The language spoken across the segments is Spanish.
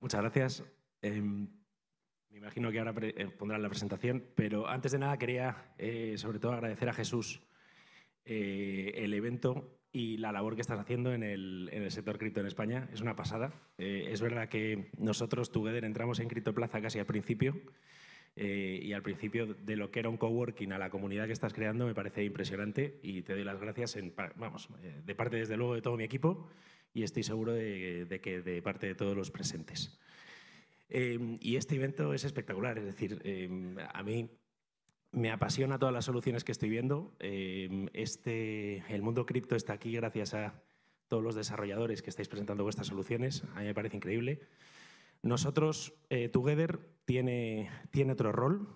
Muchas gracias. Em, me imagino que ahora eh, pondrán la presentación, pero antes de nada quería eh, sobre todo agradecer a Jesús eh, el evento y la labor que estás haciendo en el, en el sector cripto en España. Es una pasada. es verdad que nosotros, Together, entramos en Criptoplaza casi al principio eh, y al principio de lo que era un coworking a la comunidad que estás creando me parece impresionante y te doy las gracias, vamos, eh, de parte desde luego de todo mi equipo y estoy seguro de, que de parte de todos los presentes. Em, y este evento es espectacular, es decir, em, a mí me apasiona todas las soluciones que estoy viendo. Em, este, el mundo cripto está aquí gracias a todos los desarrolladores que estáis presentando vuestras soluciones. A mí me parece increíble. Nosotros, eh, Together, tiene, tiene otro rol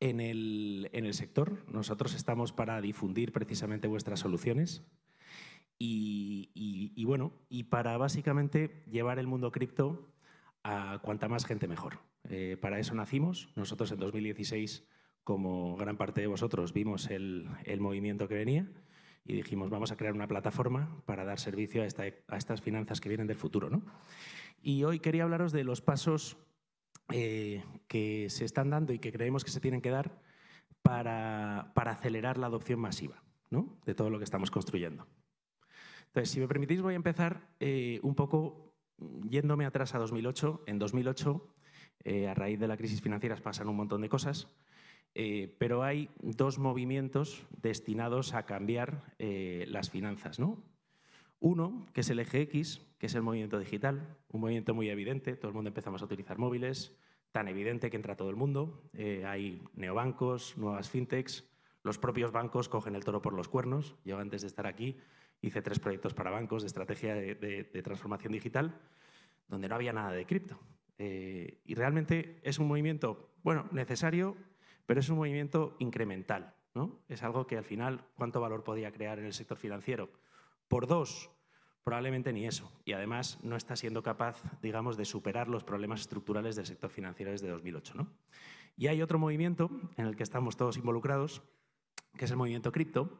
en el, sector. Nosotros estamos para difundir precisamente vuestras soluciones, y, bueno, y para básicamente llevar el mundo cripto a cuanta más gente mejor. Eh, para eso nacimos. Nosotros en 2016, como gran parte de vosotros, vimos el, movimiento que venía y dijimos, vamos a crear una plataforma para dar servicio a, a estas finanzas que vienen del futuro. ¿no? Y hoy quería hablaros de los pasos eh, que se están dando y que creemos que se tienen que dar para, acelerar la adopción masiva de todo lo que estamos construyendo. Entonces, si me permitís, voy a empezar eh, un poco yéndome atrás a 2008. En 2008, eh, a raíz de la crisis financiera, pasan un montón de cosas, pero hay dos movimientos destinados a cambiar las finanzas. ¿no? Uno, que es el eje X, que es el movimiento digital, un movimiento muy evidente, todo el mundo empezamos a utilizar móviles, tan evidente que entra todo el mundo, eh, hay neobancos, nuevas fintechs, los propios bancos cogen el toro por los cuernos, yo antes de estar aquí hice tres proyectos para bancos de estrategia de, transformación digital, donde no había nada de cripto. Eh, y realmente es un movimiento, bueno, necesario, pero es un movimiento incremental. ¿no? Es algo que al final, ¿cuánto valor podía crear en el sector financiero? Por dos, probablemente ni eso. Y además no está siendo capaz, digamos, de superar los problemas estructurales del sector financiero desde 2008. Y hay otro movimiento en el que estamos todos involucrados, que es el movimiento cripto,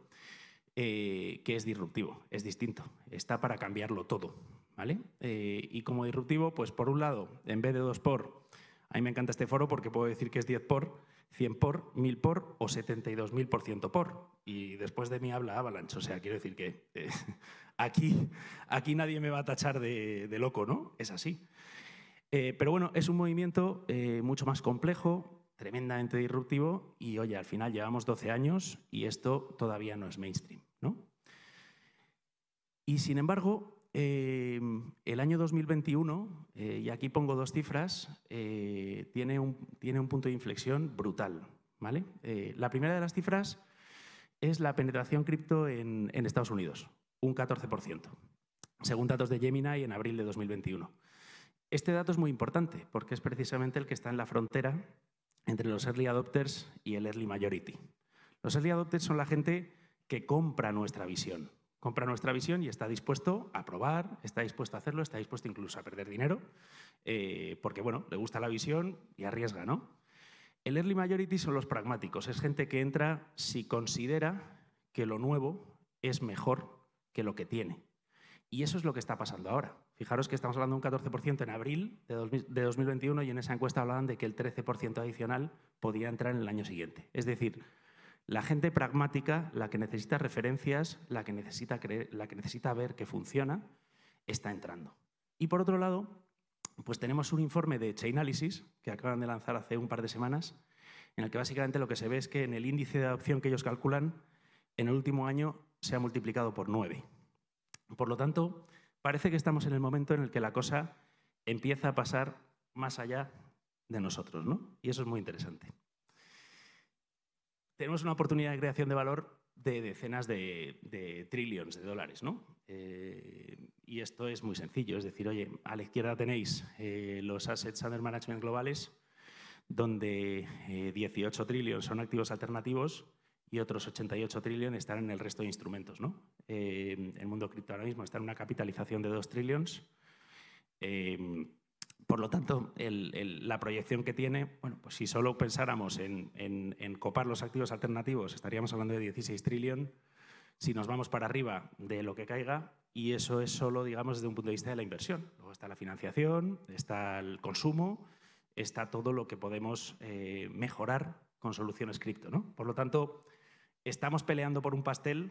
eh, que es disruptivo, es distinto, está para cambiarlo todo. ¿vale? Eh, y como disruptivo, pues por un lado, en vez de dos por, a mí me encanta este foro porque puedo decir que es diez por, 100 por, 1000 por o 72.000% por. ciento por. Y después de mí habla Avalanche. O sea, quiero decir que eh, aquí, aquí nadie me va a tachar de, loco, ¿no? Es así. Eh, pero bueno, es un movimiento eh, mucho más complejo, tremendamente disruptivo y oye, al final llevamos 12 años y esto todavía no es mainstream, ¿no? Y sin embargo, Em, el año 2021, eh, y aquí pongo dos cifras, eh, tiene, un, punto de inflexión brutal. ¿vale? Eh, la primera de las cifras es la penetración cripto en, en Estados Unidos, un 14%, según datos de Gemini en abril de 2021. Este dato es muy importante porque es precisamente el que está en la frontera entre los early adopters y el early majority. Los early adopters son la gente que compra nuestra visión, compra nuestra visión y está dispuesto a probar, está dispuesto a hacerlo, está dispuesto incluso a perder dinero, eh, porque bueno, le gusta la visión y arriesga, ¿no? El early majority son los pragmáticos, es gente que entra si considera que lo nuevo es mejor que lo que tiene. Y eso es lo que está pasando ahora. Fijaros que estamos hablando de un 14% en abril de 2021 y en esa encuesta hablaban de que el 13% adicional podía entrar en el año siguiente. Es decir, la gente pragmática, la que necesita referencias, la que necesita, la que necesita ver que funciona, está entrando. Y por otro lado, pues tenemos un informe de Chainalysis que acaban de lanzar hace un par de semanas, en el que básicamente lo que se ve es que en el índice de adopción que ellos calculan, en el último año se ha multiplicado por nueve. Por lo tanto, parece que estamos en el momento en el que la cosa empieza a pasar más allá de nosotros, ¿no? Y eso es muy interesante tenemos una oportunidad de creación de valor de decenas de, trillones trillions de dólares, ¿no? Eh, y esto es muy sencillo, es decir, oye, a la izquierda tenéis eh, los assets under management globales, donde 18 eh, trillions son activos alternativos y otros 88 trillions están en el resto de instrumentos, ¿no? el mundo cripto ahora mismo está en una capitalización de 2 trillions. Por lo tanto, la proyección que tiene, bueno, pues si solo pensáramos en, copar los activos alternativos, estaríamos hablando de 16 trillón. Si nos vamos para arriba de lo que caiga, y eso es solo, digamos, desde un punto de vista de la inversión. Luego está la financiación, está el consumo, está todo lo que podemos eh, mejorar con soluciones cripto. ¿no? Por lo tanto, estamos peleando por un pastel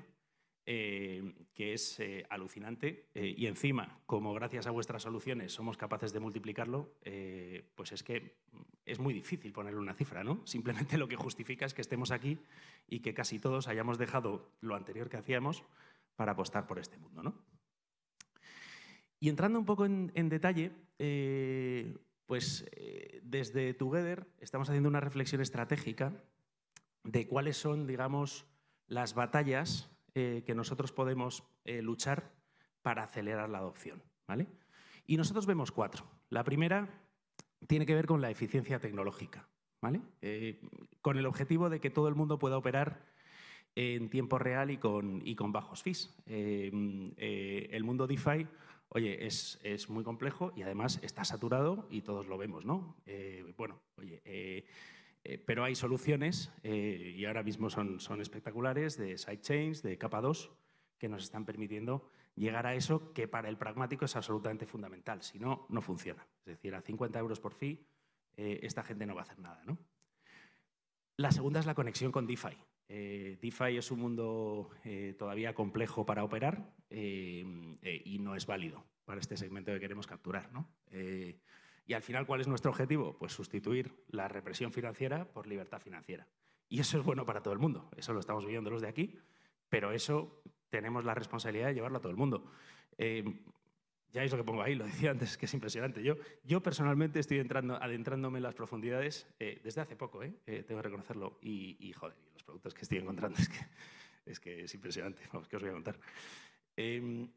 eh, que es eh, alucinante eh, y encima, como gracias a vuestras soluciones somos capaces de multiplicarlo, pues es que es muy difícil ponerle una cifra, ¿no? Simplemente lo que justifica es que estemos aquí y que casi todos hayamos dejado lo anterior que hacíamos para apostar por este mundo, ¿no? Y entrando un poco en, en detalle, pues desde Together estamos haciendo una reflexión estratégica de cuáles son, digamos, las batallas eh, que nosotros podemos eh, luchar para acelerar la adopción. ¿vale? Y nosotros vemos cuatro. La primera tiene que ver con la eficiencia tecnológica, ¿vale? Eh, con el objetivo de que todo el mundo pueda operar en tiempo real y con, y con bajos fees. el mundo DeFi oye, es, es, muy complejo y además está saturado y todos lo vemos, ¿no? bueno, oye, eh, pero hay soluciones, eh, y ahora mismo son, espectaculares, de sidechains, de capa 2, que nos están permitiendo llegar a eso que para el pragmático es absolutamente fundamental. Si no, no funciona. Es decir, a 50 euros por fee, eh, esta gente no va a hacer nada. ¿no? La segunda es la conexión con DeFi. DeFi es un mundo todavía complejo para operar y no es válido para este segmento que queremos capturar. ¿no? Y al final, ¿cuál es nuestro objetivo? Pues sustituir la represión financiera por libertad financiera. Y eso es bueno para todo el mundo. Eso lo estamos viviendo los de aquí, pero eso tenemos la responsabilidad de llevarlo a todo el mundo. Eh, ya es lo que pongo ahí, lo decía antes, que es impresionante. Yo, yo personalmente estoy entrando, adentrándome en las profundidades eh, desde hace poco, eh, tengo que reconocerlo. Y, joder, los productos que estoy encontrando es que es, que es impresionante. Vamos, que os voy a contar. Em,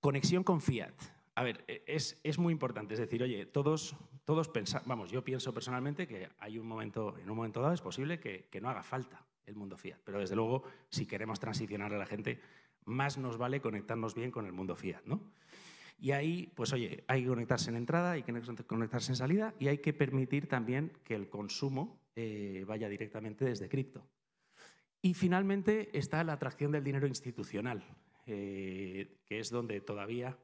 conexión con Fiat. A ver, e, es, muy importante, es decir, oye, todos, todos pensamos, vamos, yo pienso personalmente que hay un momento, en un momento dado es posible que, no haga falta el mundo fiat, pero desde luego, si queremos transicionar a la gente, más nos vale conectarnos bien con el mundo fiat, ¿no? Y ahí, pues oye, hay que conectarse en entrada, hay que conectarse en salida y hay que permitir también que el consumo eh, vaya directamente desde cripto. Y finalmente está la atracción del dinero institucional, eh, que es donde todavía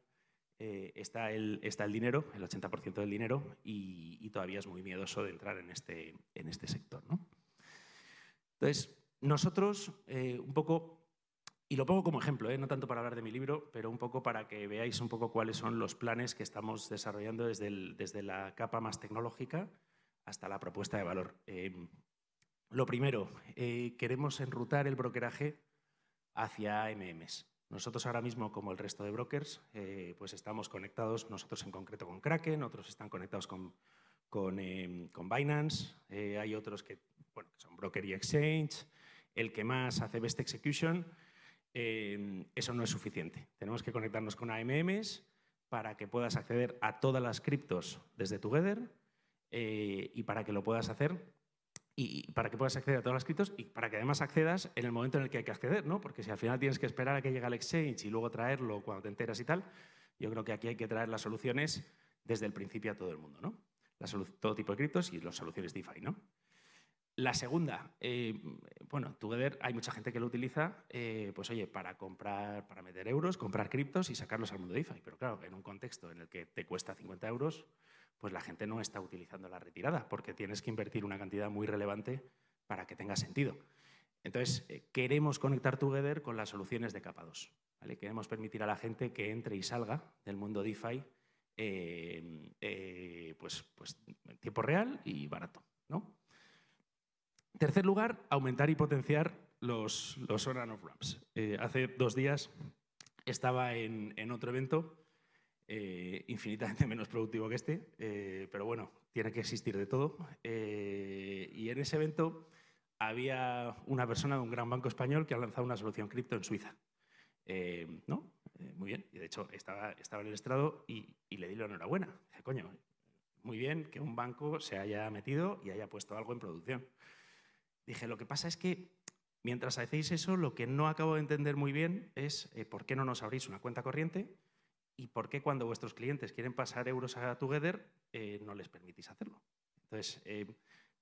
eh, está, el, está, el, dinero, el 80% del dinero, y, todavía es muy miedoso de entrar en este, este sector. Entonces, nosotros, eh, un poco, y lo pongo como ejemplo, eh, no tanto para hablar de mi libro, pero un poco para que veáis un poco cuáles son los planes que estamos desarrollando desde, desde la capa más tecnológica hasta la propuesta de valor. lo primero, queremos enrutar el brokeraje hacia MMs. Nosotros ahora mismo, como el resto de brokers, eh, pues estamos conectados, nosotros en concreto con Kraken, otros están conectados con, em, Binance, eh, hay otros que, que son broker y exchange, el que más hace best execution, em, eso no es suficiente. Tenemos que conectarnos con AMMs para que puedas acceder a todas las criptos desde Together eh, y para que lo puedas hacer y para que puedas acceder a todos los criptos y para que además accedas en el momento en el que hay que acceder, ¿no? Porque si al final tienes que esperar a que llegue el exchange y luego traerlo cuando te enteras y tal, yo creo que aquí hay que traer las soluciones desde el principio a todo el mundo, ¿no? todo tipo de criptos y las soluciones DeFi, ¿no? La segunda, eh, bueno, Together hay mucha gente que lo utiliza, eh, pues oye, para comprar, para meter euros, comprar criptos y sacarlos al mundo DeFi, pero claro, en un contexto en el que te cuesta 50 euros, pues la gente no está utilizando la retirada, porque tienes que invertir una cantidad muy relevante para que tenga sentido. Entonces, eh, queremos conectar Together con las soluciones de capa 2. Queremos permitir a la gente que entre y salga del mundo DeFi eh, eh, pues, pues, en tiempo real y barato. tercer lugar, aumentar y potenciar los, los of and ramps. hace dos días estaba en, en otro evento eh, infinitamente menos productivo que este, eh, pero bueno, tiene que existir de todo. Eh, y en ese evento había una persona de un gran banco español que ha lanzado una solución cripto en Suiza. ¿No? muy bien. Y de hecho estaba, en el estrado y, y le di la enhorabuena. Dije, coño, muy bien que un banco se haya metido y haya puesto algo en producción. Dije, lo que pasa es que mientras hacéis eso, lo que no acabo de entender muy bien es por qué no nos abrís una cuenta corriente ¿Y por qué cuando vuestros clientes quieren pasar euros a Together eh, no les permitís hacerlo? Entonces, eh,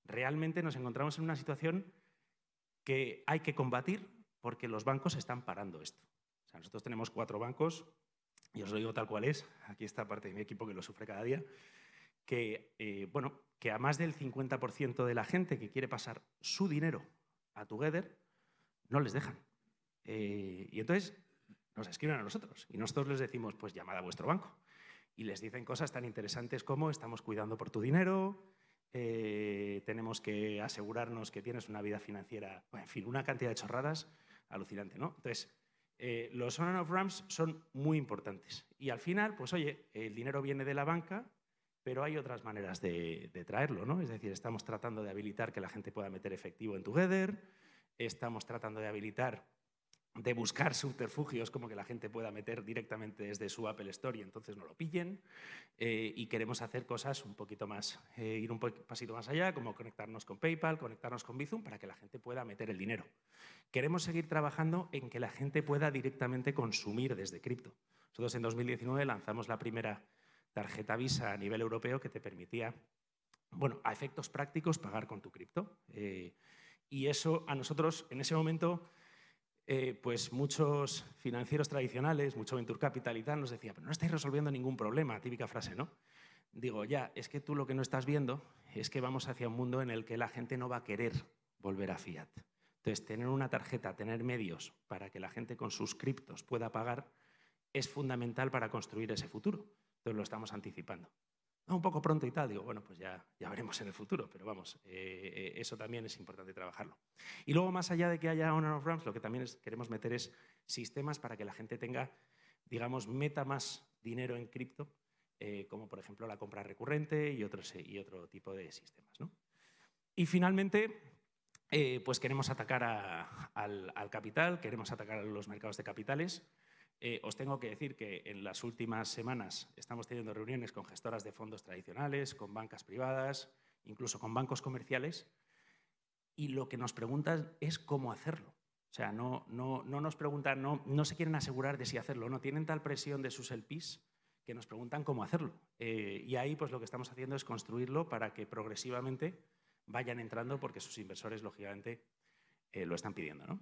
realmente nos encontramos en una situación que hay que combatir porque los bancos están parando esto. sea, nosotros tenemos cuatro bancos, y os lo digo tal cual es, aquí está parte de mi equipo que lo sufre cada día, que, eh, bueno, que a más del 50% de la gente que quiere pasar su dinero a Together no les dejan. y entonces nos escriben a nosotros y nosotros les decimos, pues llamad a vuestro banco. Y les dicen cosas tan interesantes como estamos cuidando por tu dinero, eh, tenemos que asegurarnos que tienes una vida financiera, en fin, una cantidad de chorradas alucinante, ¿no? Entonces, eh, los on and off ramps son muy importantes. Y al final, pues oye, el dinero viene de la banca, pero hay otras maneras de, de traerlo, ¿no? Es decir, estamos tratando de habilitar que la gente pueda meter efectivo en Together, estamos tratando de habilitar de buscar subterfugios como que la gente pueda meter directamente desde su Apple Store y entonces no lo pillen. Eh, y queremos hacer cosas un poquito más, eh, ir un pasito más allá, como conectarnos con PayPal, conectarnos con Bizum para que la gente pueda meter el dinero. Queremos seguir trabajando en que la gente pueda directamente consumir desde cripto. Nosotros en 2019 lanzamos la primera tarjeta Visa a nivel europeo que te permitía, bueno, a efectos prácticos, pagar con tu cripto. Eh, y eso a nosotros en ese momento eh, pues muchos financieros tradicionales, mucho Venture Capital y tal, nos decían, pero no estáis resolviendo ningún problema, típica frase, ¿no? Digo, ya, es que tú lo que no estás viendo es que vamos hacia un mundo en el que la gente no va a querer volver a fiat. Entonces, tener una tarjeta, tener medios para que la gente con sus criptos pueda pagar es fundamental para construir ese futuro. Entonces, lo estamos anticipando. Ah, un poco pronto y tal. Digo, bueno, pues ya, ya veremos en el futuro, pero vamos, eh, eh, eso también es importante trabajarlo. Y luego, más allá de que haya Honor of Rams, lo que también queremos meter es sistemas para que la gente tenga, digamos, meta más dinero en cripto, eh, como por ejemplo la compra recurrente y, otros, y otro tipo de sistemas. Y finalmente, pues queremos atacar al, al, capital, queremos atacar a los mercados de capitales. Eh, os tengo que decir que en las últimas semanas estamos teniendo reuniones con gestoras de fondos tradicionales, con bancas privadas, incluso con bancos comerciales, y lo que nos preguntan es cómo hacerlo. O sea, no, nos preguntan, no, se quieren asegurar de si hacerlo no. Tienen tal presión de sus LPs que nos preguntan cómo hacerlo. Eh, y ahí pues lo que estamos haciendo es construirlo para que progresivamente vayan entrando porque sus inversores, lógicamente, eh, lo están pidiendo.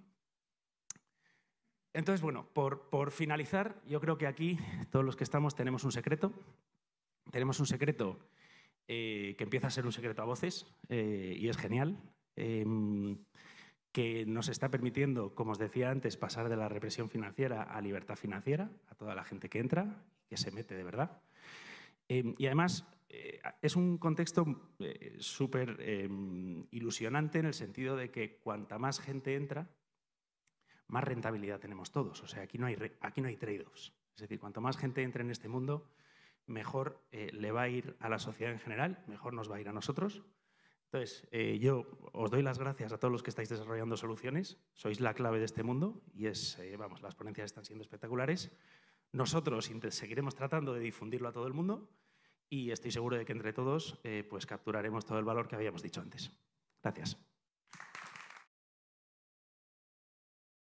Entonces, bueno, por, finalizar, yo creo que aquí todos los que estamos tenemos un secreto. Tenemos un secreto eh, que empieza a ser un secreto a voces eh, y es genial, em, que nos está permitiendo, como os decía antes, pasar de la represión financiera a libertad financiera, a toda la gente que entra, que se mete de verdad. Em, y además eh, es un contexto súper em, ilusionante en el sentido de que cuanta más gente entra, más rentabilidad tenemos todos. O sea, aquí no hay, aquí no hay trade-offs. Es decir, cuanto más gente entre en este mundo, mejor eh, le va a ir a la sociedad en general, mejor nos va a ir a nosotros. Entonces, eh, yo os doy las gracias a todos los que estáis desarrollando soluciones. Sois la clave de este mundo y es, eh, vamos, las ponencias están siendo espectaculares. Nosotros seguiremos tratando de difundirlo a todo el mundo y estoy seguro de que entre todos pues capturaremos todo el valor que habíamos dicho antes. Gracias.